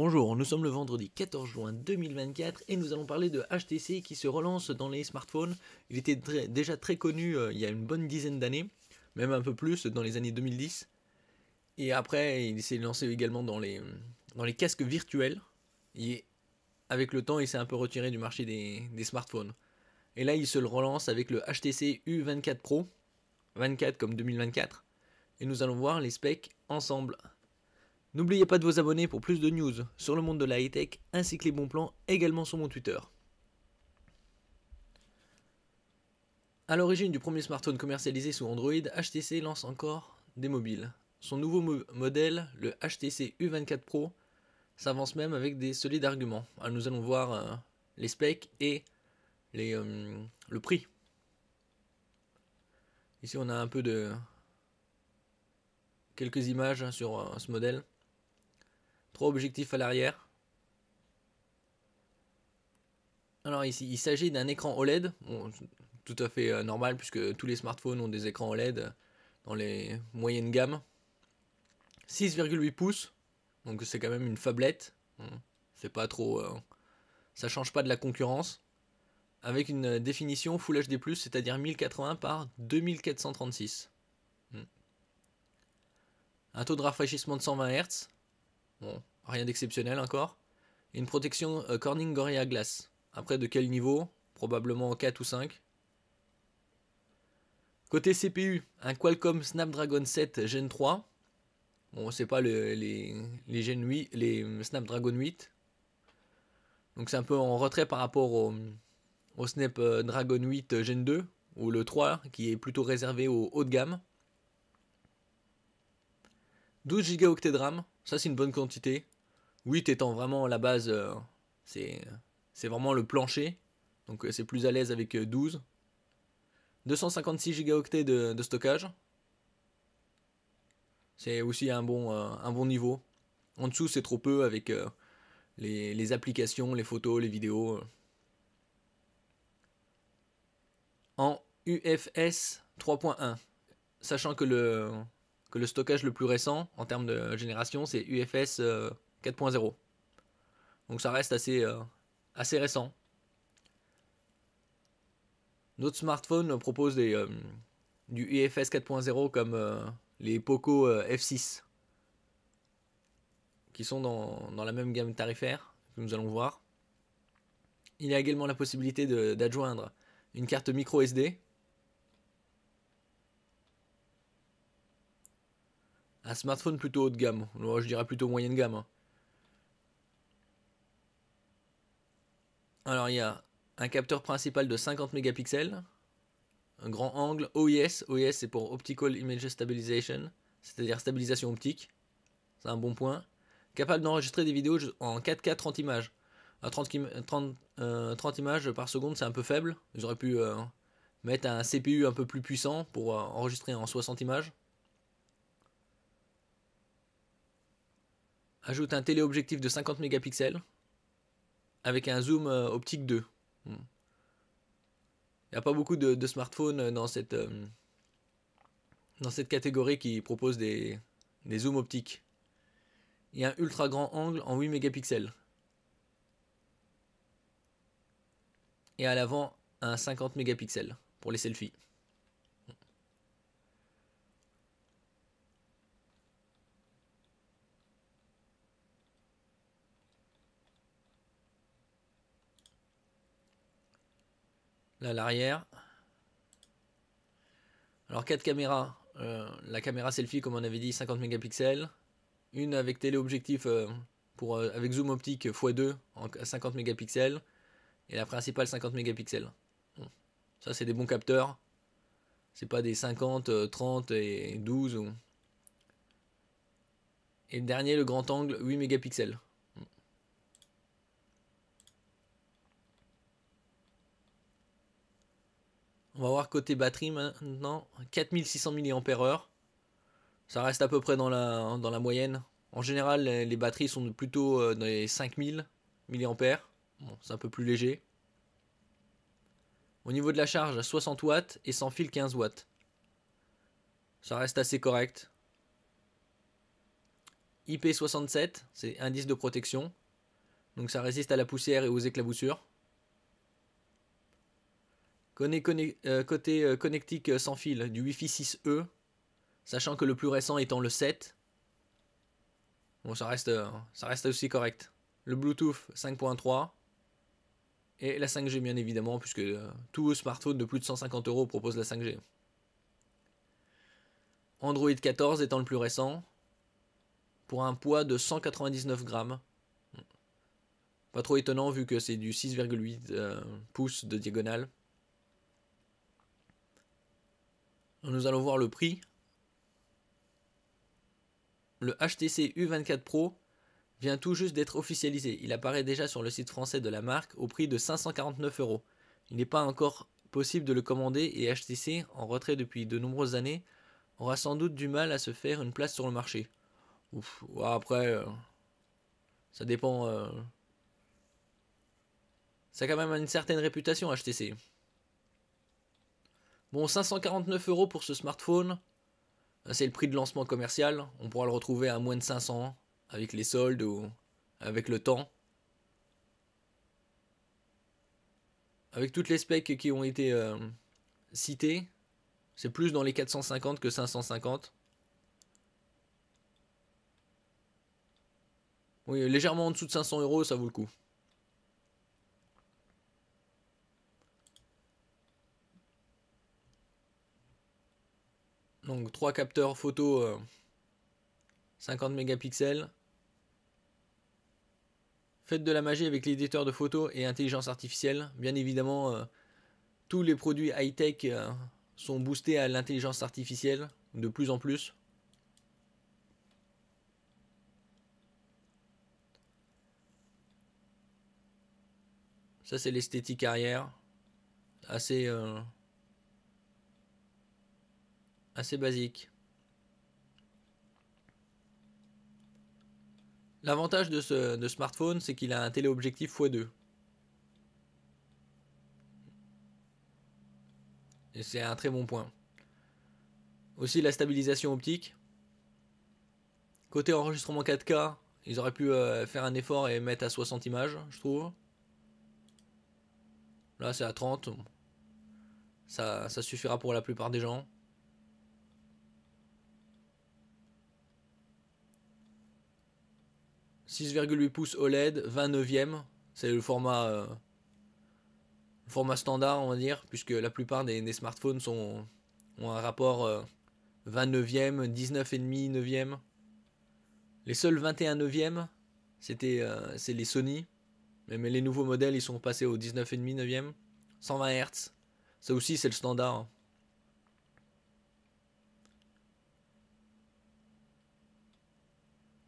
Bonjour, nous sommes le vendredi 14 juin 2024 et nous allons parler de HTC qui se relance dans les smartphones. Il était déjà très connu euh, il y a une bonne dizaine d'années, même un peu plus dans les années 2010. Et après, il s'est lancé également dans les, dans les casques virtuels. Et avec le temps, il s'est un peu retiré du marché des, des smartphones. Et là, il se le relance avec le HTC U24 Pro, 24 comme 2024. Et nous allons voir les specs ensemble. N'oubliez pas de vous abonner pour plus de news sur le monde de la high-tech ainsi que les bons plans également sur mon Twitter. A l'origine du premier smartphone commercialisé sous Android, HTC lance encore des mobiles. Son nouveau modèle, le HTC U24 Pro, s'avance même avec des solides arguments. nous allons voir euh, les specs et les, euh, le prix. Ici on a un peu de quelques images hein, sur euh, ce modèle. Trois objectifs à l'arrière. Alors ici, il s'agit d'un écran OLED. tout à fait euh, normal puisque tous les smartphones ont des écrans OLED dans les moyennes gammes. 6,8 pouces. Donc c'est quand même une fablette. C'est pas trop... Euh, ça change pas de la concurrence. Avec une définition Full HD+, c'est-à-dire 1080 par 2436. Hmm. Un taux de rafraîchissement de 120 Hz, rien d'exceptionnel encore. une protection euh, Corning Gorilla Glass. Après, de quel niveau Probablement 4 ou 5. Côté CPU, un Qualcomm Snapdragon 7 Gen 3. Bon, c'est pas les, les, Gen 8, les Snapdragon 8. Donc c'est un peu en retrait par rapport au, Snapdragon 8 Gen 2 ou le 3 qui est plutôt réservé au haut de gamme. 12 Go de RAM, ça, c'est une bonne quantité. 8 étant vraiment la base, euh, c'est c'est vraiment le plancher. Donc euh, c'est plus à l'aise avec 12. Euh, 256 gigaoctets de, stockage. C'est aussi un bon, un bon niveau. En dessous, c'est trop peu avec les, applications, les photos, les vidéos. En UFS 3.1. Sachant que le, que le stockage le plus récent en termes de génération, c'est UFS 4.0. Euh, Donc ça reste assez, euh, assez récent. Notre smartphone propose euh, du UFS 4.0 comme les Poco F6 qui sont dans, dans, la même gamme tarifaire que nous allons voir. Il y a également la possibilité d'adjoindre une carte micro SD Un smartphone plutôt haut de gamme. Je dirais plutôt moyenne gamme. Hein. Alors, il y a un capteur principal de 50 mégapixels. Un grand angle. OIS. OIS, c'est pour Optical Image Stabilization. C'est-à-dire stabilisation optique. C'est un bon point. Capable d'enregistrer des vidéos en 4K 30 images. À 30, euh, images par seconde, c'est un peu faible. auraient pu euh, mettre un CPU un peu plus puissant pour euh, enregistrer en 60 images. ajoute un téléobjectif de 50 mégapixels avec un zoom euh, optique 2. Hmm. Il n'y a pas beaucoup de, smartphones euh, dans cette, euh, dans cette catégorie qui proposent des, des zooms optiques. Il y a un ultra grand angle en 8 mégapixels. Et à l'avant, un 50 mégapixels pour les selfies. l'arrière. Alors, quatre caméras. Euh, la caméra selfie, comme on avait dit, 50 mégapixels. Une avec téléobjectif euh, pour, euh, avec zoom optique x2 en 50 mégapixels. Et la principale 50 mégapixels. Ça, c'est des bons capteurs. C'est pas des 50, 30 et 12. Et le dernier, le grand angle, 8 mégapixels. On va voir côté batterie maintenant. 4600 mAh. Ça reste à peu près dans la, moyenne. En général, les, batteries sont plutôt euh, dans les 5000 mAh. c'est un peu plus léger. Au niveau de la charge, 60 watts et sans fil 15 watts. Ça reste assez correct. IP67, c'est indice de protection. Donc ça résiste à la poussière et aux éclaboussures. Euh, côté, euh, connectique euh, sans fil, du Wi-Fi 6E, sachant que le plus récent étant le 7. Bon, ça reste, ça reste aussi correct. Le Bluetooth 5.3 et la 5G, bien évidemment, puisque tout smartphone de plus de 150 euros propose la 5G. Android 14 étant le plus récent, pour un poids de 199 grammes. Pas trop étonnant vu que c'est du 6,8 pouces de diagonale. Nous allons voir le prix. Le HTC U24 Pro vient tout juste d'être officialisé. Il apparaît déjà sur le site français de la marque au prix de 549 euros. Il n'est pas encore possible de le commander et HTC, en retrait depuis de nombreuses années, aura sans doute du mal à se faire une place sur le marché. Ouf, après, euh, ça dépend. Euh, ça a quand même une certaine réputation HTC. Bon, 549 euros pour ce smartphone. Euh, c'est le prix de lancement commercial. On pourra le retrouver à moins de 500 avec les soldes ou avec le temps. Avec toutes les specs qui ont été euh, cités, citées, c'est plus dans les 450 que 550. Oui, légèrement en dessous de 500 euros, ça vaut le coup. Donc trois capteurs photo 50 euh, mégapixels. Faites de la magie avec l'éditeur de photos et intelligence artificielle. Bien évidemment, euh, tous les produits high-tech euh, sont boostés à l'intelligence artificielle de plus en plus. Ça c'est l'esthétique arrière. Assez assez basique. L'avantage de ce smartphone, c'est qu'il a un téléobjectif x2. Et c'est un très bon point. Aussi la stabilisation optique. Côté enregistrement 4K, ils auraient pu euh, faire un effort et mettre à 60 images, je trouve. Là, c'est à 30. ça suffira pour la plupart des gens. 6,8 pouces OLED, 29e. C'est le format, euh, format standard, on va dire, puisque la plupart des, smartphones sont, ont un rapport 29e, 19,5, 9e. Les seuls 21 9e, c'était euh, c'est les Sony. Mais, mais, les nouveaux modèles, ils sont passés au 19,5, 9e. 120 Hz. Ça aussi, c'est le standard. Hein.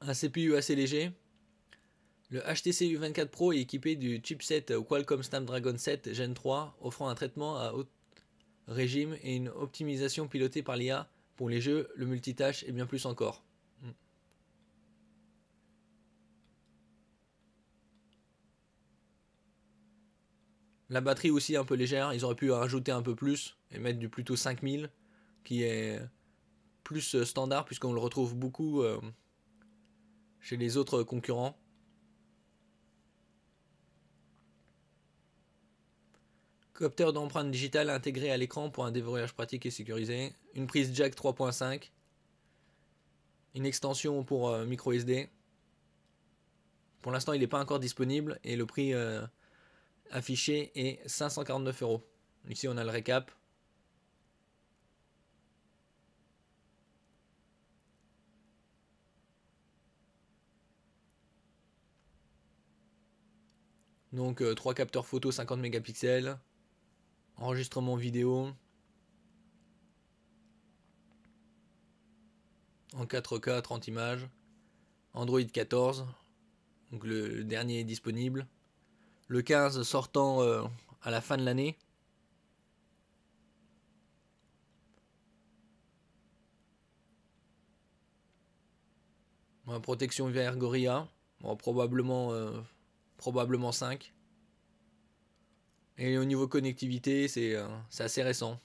Un CPU assez léger, le HTC U24 Pro est équipé du chipset Qualcomm Snapdragon 7 Gen 3, offrant un traitement à haut régime et une optimisation pilotée par l'IA pour les jeux, le multitâche et bien plus encore. Hmm. La batterie aussi un peu légère, ils auraient pu rajouter un peu plus et mettre du plutôt 5000 qui est plus standard puisqu'on le retrouve beaucoup euh, chez les autres concurrents. Capteur d'empreinte digitale intégré à l'écran pour un déverrouillage pratique et sécurisé. Une prise jack 3.5. Une extension pour euh, micro SD. Pour l'instant, il n'est pas encore disponible et le prix euh, affiché est 549 euros. Ici, on a le récap. Donc 3 euh, capteurs photo 50 mégapixels, Enregistrement vidéo. En 4K, 30 images. Android 14. Donc le, dernier est disponible. Le 15 sortant euh, à la fin de l'année. protection via Gorilla. probablement, euh, probablement 5. Et au niveau connectivité, euh, c'est assez récent.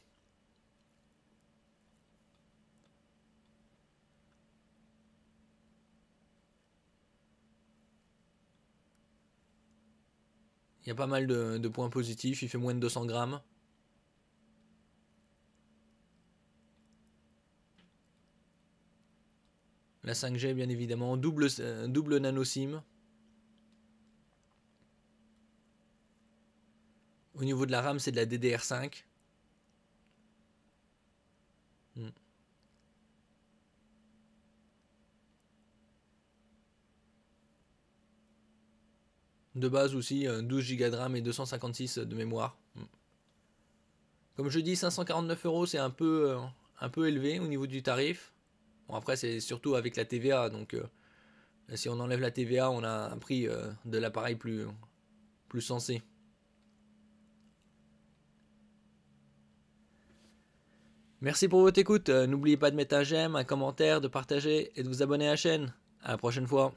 Il y a pas mal de, points positifs, il fait moins de 200 grammes. La 5G, bien évidemment, double, euh, double nano SIM. Au niveau de la RAM, c'est de la DDR5. Hmm. De base aussi, 12 euh, Go de RAM et 256 de mémoire. Hmm. Comme je dis, 549 euros, c'est un peu, euh, un peu élevé au niveau du tarif. Bon, après, c'est surtout avec la TVA, donc euh, si on enlève la TVA, on a un prix de l'appareil plus, plus sensé. Merci pour votre écoute. Euh, n'oubliez pas de mettre un j'aime, un commentaire, de partager et de vous abonner à la chaîne. À la prochaine fois.